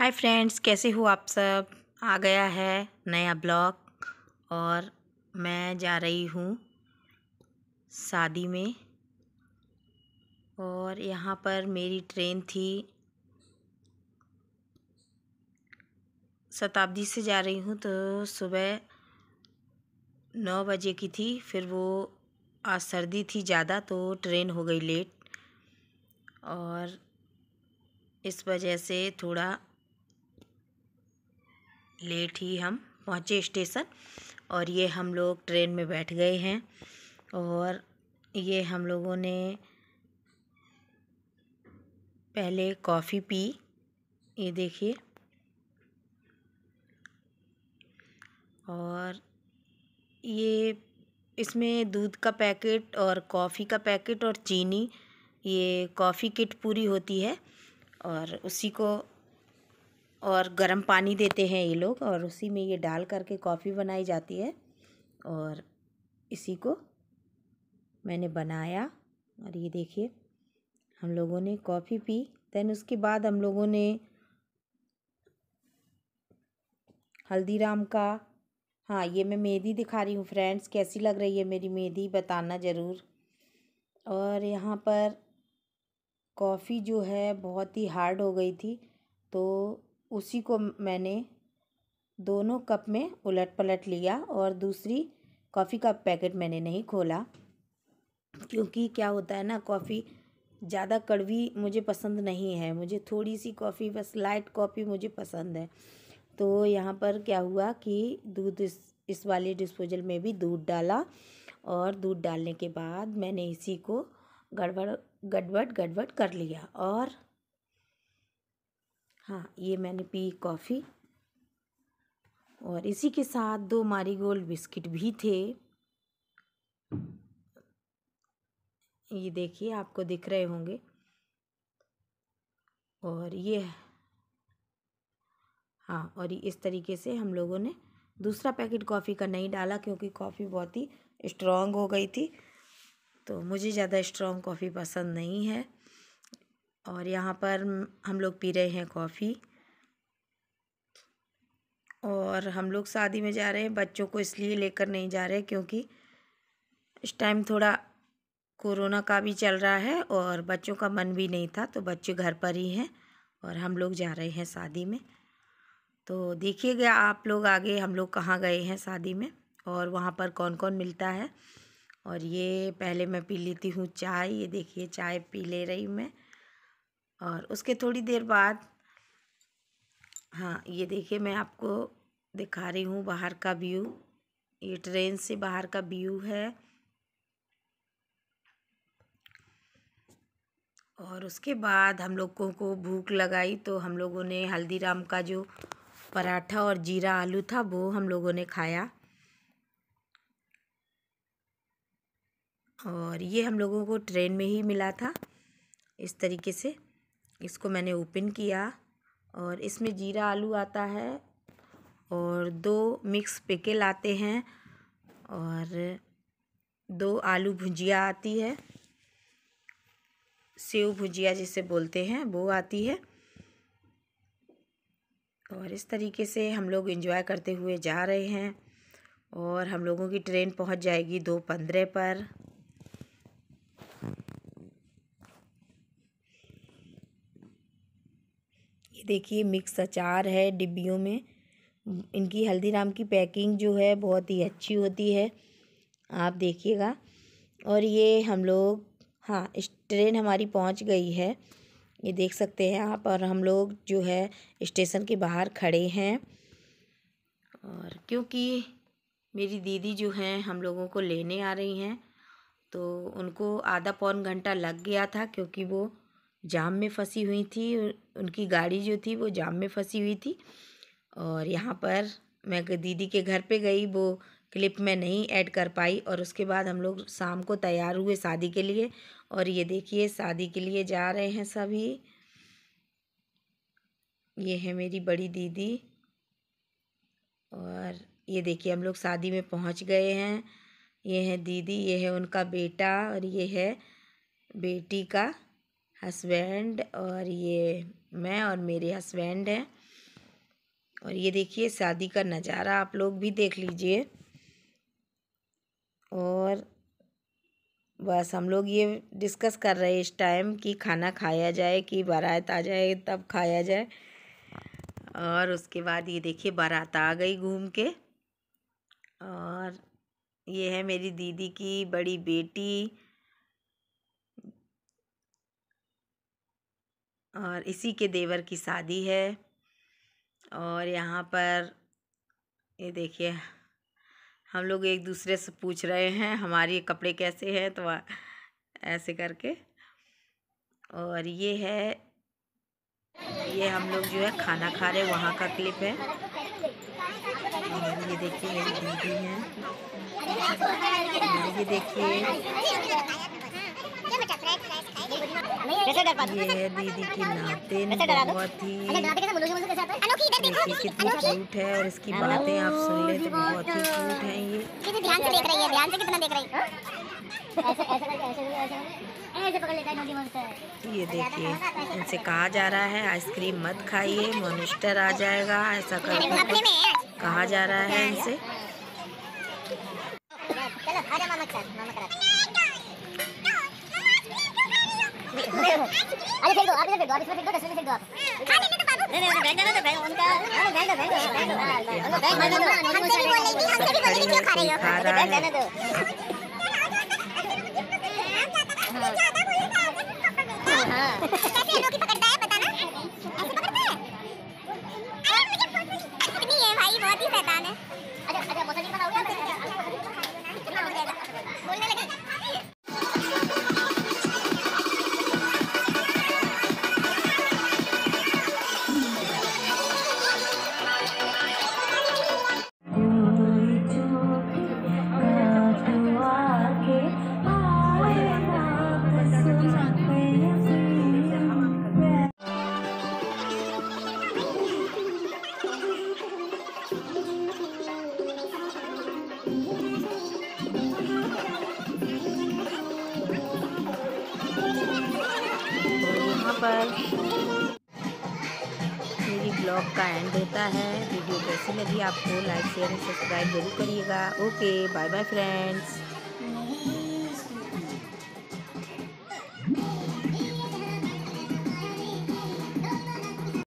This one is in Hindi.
हाय फ्रेंड्स कैसे हो आप सब आ गया है नया ब्लॉग और मैं जा रही हूँ शादी में और यहाँ पर मेरी ट्रेन थी शताब्दी से जा रही हूँ तो सुबह नौ बजे की थी फिर वो आज सर्दी थी ज़्यादा तो ट्रेन हो गई लेट और इस वजह से थोड़ा लेट ही हम पहुँचे स्टेशन और ये हम लोग ट्रेन में बैठ गए हैं और ये हम लोगों ने पहले कॉफ़ी पी ये देखिए और ये इसमें दूध का पैकेट और कॉफ़ी का पैकेट और चीनी ये कॉफ़ी किट पूरी होती है और उसी को और गर्म पानी देते हैं ये लोग और उसी में ये डाल करके कॉफ़ी बनाई जाती है और इसी को मैंने बनाया और ये देखिए हम लोगों ने कॉफ़ी पी देन उसके बाद हम लोगों ने हल्दीराम का हाँ ये मैं मेहंदी दिखा रही हूँ फ्रेंड्स कैसी लग रही है मेरी मेहंदी बताना ज़रूर और यहाँ पर कॉफ़ी जो है बहुत ही हार्ड हो गई थी तो उसी को मैंने दोनों कप में उलट पलट लिया और दूसरी कॉफ़ी का पैकेट मैंने नहीं खोला क्योंकि क्या होता है ना कॉफ़ी ज़्यादा कड़वी मुझे पसंद नहीं है मुझे थोड़ी सी कॉफ़ी बस लाइट कॉफ़ी मुझे पसंद है तो यहाँ पर क्या हुआ कि दूध इस इस वाले डिस्पोजल में भी दूध डाला और दूध डालने के बाद मैंने इसी को गड़बड़ गड़बड़ गड़बड़ कर लिया और हाँ ये मैंने पी कॉफ़ी और इसी के साथ दो मारी गोल्ड बिस्किट भी थे ये देखिए आपको दिख रहे होंगे और ये हाँ और इस तरीके से हम लोगों ने दूसरा पैकेट कॉफ़ी का नहीं डाला क्योंकि कॉफ़ी बहुत ही स्ट्रॉन्ग हो गई थी तो मुझे ज़्यादा स्ट्रॉन्ग कॉफ़ी पसंद नहीं है और यहाँ पर हम लोग पी रहे हैं कॉफ़ी और हम लोग शादी में जा रहे हैं बच्चों को इसलिए लेकर नहीं जा रहे क्योंकि इस टाइम थोड़ा कोरोना का भी चल रहा है और बच्चों का मन भी नहीं था तो बच्चे घर पर ही हैं और हम लोग जा रहे हैं शादी में तो देखिएगा आप लोग आगे हम लोग कहाँ गए हैं शादी में और वहाँ पर कौन कौन मिलता है और ये पहले मैं पी लेती हूँ चाय ये देखिए चाय पी ले रही मैं और उसके थोड़ी देर बाद हाँ ये देखिए मैं आपको दिखा रही हूँ बाहर का व्यू ये ट्रेन से बाहर का व्यू है और उसके बाद हम लोगों को भूख लगाई तो हम लोगों ने हल्दीराम का जो पराठा और जीरा आलू था वो हम लोगों ने खाया और ये हम लोगों को ट्रेन में ही मिला था इस तरीके से इसको मैंने ओपन किया और इसमें जीरा आलू आता है और दो मिक्स पिकल आते हैं और दो आलू भुजिया आती है सेव भुजिया जिसे बोलते हैं वो आती है और इस तरीके से हम लोग इन्जॉय करते हुए जा रहे हैं और हम लोगों की ट्रेन पहुंच जाएगी दो पंद्रह पर देखिए मिक्स अचार है डिब्बियों में इनकी हल्दीराम की पैकिंग जो है बहुत ही अच्छी होती है आप देखिएगा और ये हम लोग हाँ इस ट्रेन हमारी पहुंच गई है ये देख सकते हैं आप और हम लोग जो है स्टेशन के बाहर खड़े हैं और क्योंकि मेरी दीदी जो हैं हम लोगों को लेने आ रही हैं तो उनको आधा पौन घंटा लग गया था क्योंकि वो जाम में फंसी हुई थी उनकी गाड़ी जो थी वो जाम में फंसी हुई थी और यहाँ पर मैं दीदी के घर पे गई वो क्लिप मैं नहीं ऐड कर पाई और उसके बाद हम लोग शाम को तैयार हुए शादी के लिए और ये देखिए शादी के लिए जा रहे हैं सभी ये है मेरी बड़ी दीदी और ये देखिए हम लोग शादी में पहुंच गए हैं ये है दीदी ये है उनका बेटा और ये है बेटी का हस्बैंड और ये मैं और मेरे हस्बैंड हैं और ये देखिए शादी का नज़ारा आप लोग भी देख लीजिए और बस हम लोग ये डिस्कस कर रहे हैं इस टाइम कि खाना खाया जाए कि बारात आ जाए तब खाया जाए और उसके बाद ये देखिए बारात आ गई घूम के और ये है मेरी दीदी की बड़ी बेटी और इसी के देवर की शादी है और यहाँ पर ये देखिए हम लोग एक दूसरे से पूछ रहे हैं हमारे कपड़े कैसे हैं तो ऐसे करके और ये है ये हम लोग जो है खाना खा रहे वहाँ का क्लिप है ये देखिए मेरी दीदी है ये देखिए ये अच्छा, इसकी बातें आप सुन ले तो बहुत ही है ये ध्यान से देख रही है ध्यान से कितना देख रही हाँ? ये अच्छा, देखिए इनसे कहा जा रहा है आइसक्रीम मत खाइए मोनिस्टर आ जाएगा ऐसा कर कहा जा रहा है इनसे अरे फेंक दो आप इधर फेंक दो आप इसमें फेंक दो डस्टबिन फेंक दो आप नहीं नहीं बैग देना तो बैग उनका अरे बैग दो बैग दो बैग दो बैग मांगो दो हमसे भी बोल रही थी हमसे भी बोल रही थी क्यों खा रही हो अरे बैग देना दो हां कैसे लोग ही पकड़ता ब्लॉग का एंड होता है वीडियो कैसी लगी आपको लाइक शेयर और सब्सक्राइब जरूर करिएगा ओके बाय बाय फ्रेंड्स